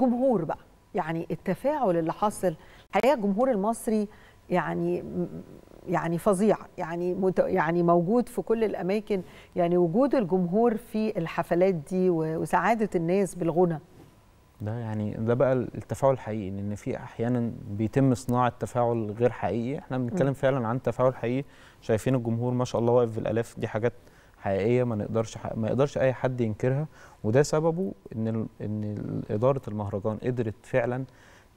جمهور بقى يعني التفاعل اللي حاصل الحقيقه الجمهور المصري يعني يعني فظيع يعني مت... يعني موجود في كل الاماكن يعني وجود الجمهور في الحفلات دي وسعاده الناس بالغنى ده يعني ده بقى التفاعل الحقيقي لان في احيانا بيتم صناعه تفاعل غير حقيقي احنا بنتكلم فعلا عن تفاعل حقيقي شايفين الجمهور ما شاء الله واقف بالالاف دي حاجات حقيقيه ما نقدرش ما يقدرش اي حد ينكرها وده سببه ان ان اداره المهرجان قدرت فعلا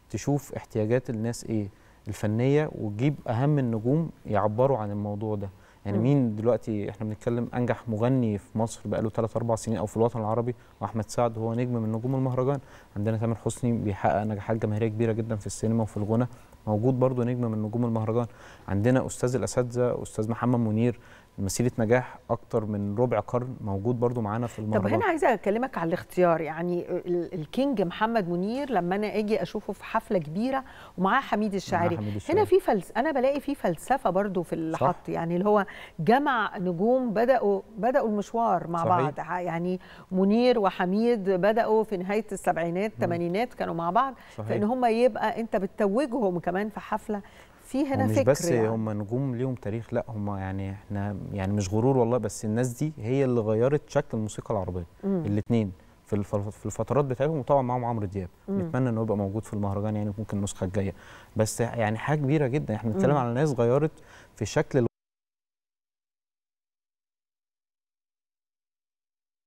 تشوف احتياجات الناس ايه الفنيه وتجيب اهم النجوم يعبروا عن الموضوع ده يعني مين دلوقتي احنا بنتكلم انجح مغني في مصر بقاله 3 4 سنين او في الوطن العربي واحمد سعد هو نجم من نجوم المهرجان عندنا تامر حسني بيحقق نجاحات جماهيريه كبيره جدا في السينما وفي الغنى موجود برضو نجم من نجوم المهرجان عندنا استاذ الاساتذه استاذ محمد منير مسيره نجاح اكتر من ربع قرن موجود برضو معانا في المرة طب هنا عايزه اكلمك على الاختيار يعني الكينج محمد منير لما انا اجي اشوفه في حفله كبيره ومعاه حميد الشاعري هنا في فلس انا بلاقي في فلسفه برضو في الحط يعني اللي هو جمع نجوم بداوا بداوا المشوار مع صحيح. بعض يعني منير وحميد بداوا في نهايه السبعينات الثمانينات كانوا مع بعض صحيح. فان هم يبقى انت بتتوجهم كمان في حفله في هنا فكر بس يعني. هم نجوم ليهم تاريخ لا هم يعني احنا يعني مش غرور والله بس الناس دي هي اللي غيرت شكل الموسيقى العربيه الاثنين في في الفترات بتاعتهم وطبعا معاهم عمرو دياب نتمنى انه يبقى موجود في المهرجان يعني ممكن النسخه الجايه بس يعني حاجه كبيره جدا احنا بنتكلم على ناس غيرت في شكل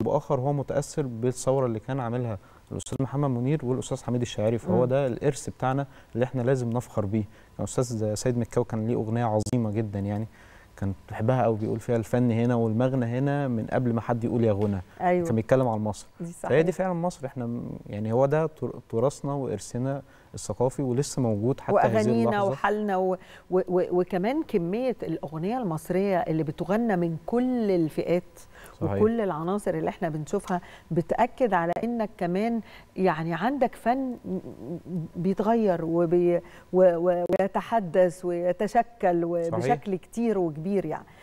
باخر هو متاثر بالثوره اللي كان عاملها الاستاذ محمد منير والاستاذ حميد الشاعري فهو ده الارث بتاعنا اللي احنا لازم نفخر بيه الاستاذ يعني سيد مكاو كان ليه اغنيه عظيمه جدا يعني كان بحبها قوي بيقول فيها الفن هنا والمغنى هنا من قبل ما حد يقول يا غنى أيوة. كان بيتكلم عن مصر فهي دي فعلا مصر احنا يعني هو ده تراثنا وارثنا الثقافي ولسه موجود حتى هذه اللحظه واغانينا وحالنا و... و... و... وكمان كميه الاغنيه المصريه اللي بتغنى من كل الفئات صحيح. وكل العناصر اللي احنا بنشوفها بتاكد على انك كمان يعني عندك فن بيتغير وبي ويتحدث ويتشكل بشكل كتير وكبير يعني